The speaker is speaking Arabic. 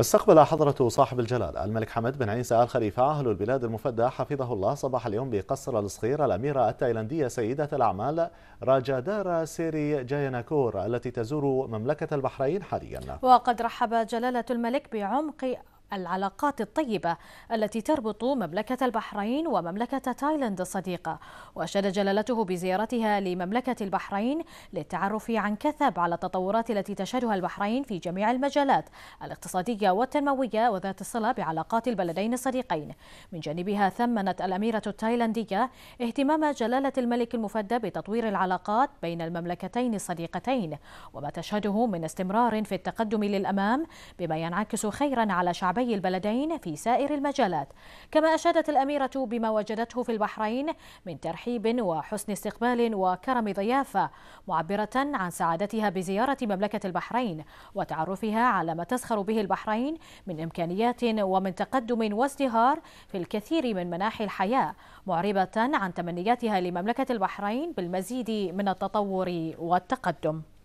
استقبل حضرة صاحب الجلالة الملك حمد بن عيسى آل خليفة أهل البلاد المفدى حفظه الله صباح اليوم بقصر الصغير الأميرة التايلاندية سيدة الأعمال راجادارا سيري جايناكور التي تزور مملكة البحرين حاليا وقد رحب جلالة الملك بعمق العلاقات الطيبة التي تربط مملكة البحرين ومملكة تايلاند الصديقة وأشاد جلالته بزيارتها لمملكة البحرين للتعرف عن كثب على التطورات التي تشهدها البحرين في جميع المجالات الاقتصادية والتنموية وذات الصلة بعلاقات البلدين الصديقين من جانبها ثمنت الأميرة التايلاندية اهتمام جلالة الملك المفدى بتطوير العلاقات بين المملكتين الصديقتين وما تشهده من استمرار في التقدم للأمام بما ينعكس خيرا على شعب شعبي البلدين في سائر المجالات كما أشادت الأميرة بما وجدته في البحرين من ترحيب وحسن استقبال وكرم ضيافة معبرة عن سعادتها بزيارة مملكة البحرين وتعرفها على ما تزخر به البحرين من إمكانيات ومن تقدم وازدهار في الكثير من مناحي الحياة معربة عن تمنياتها لمملكة البحرين بالمزيد من التطور والتقدم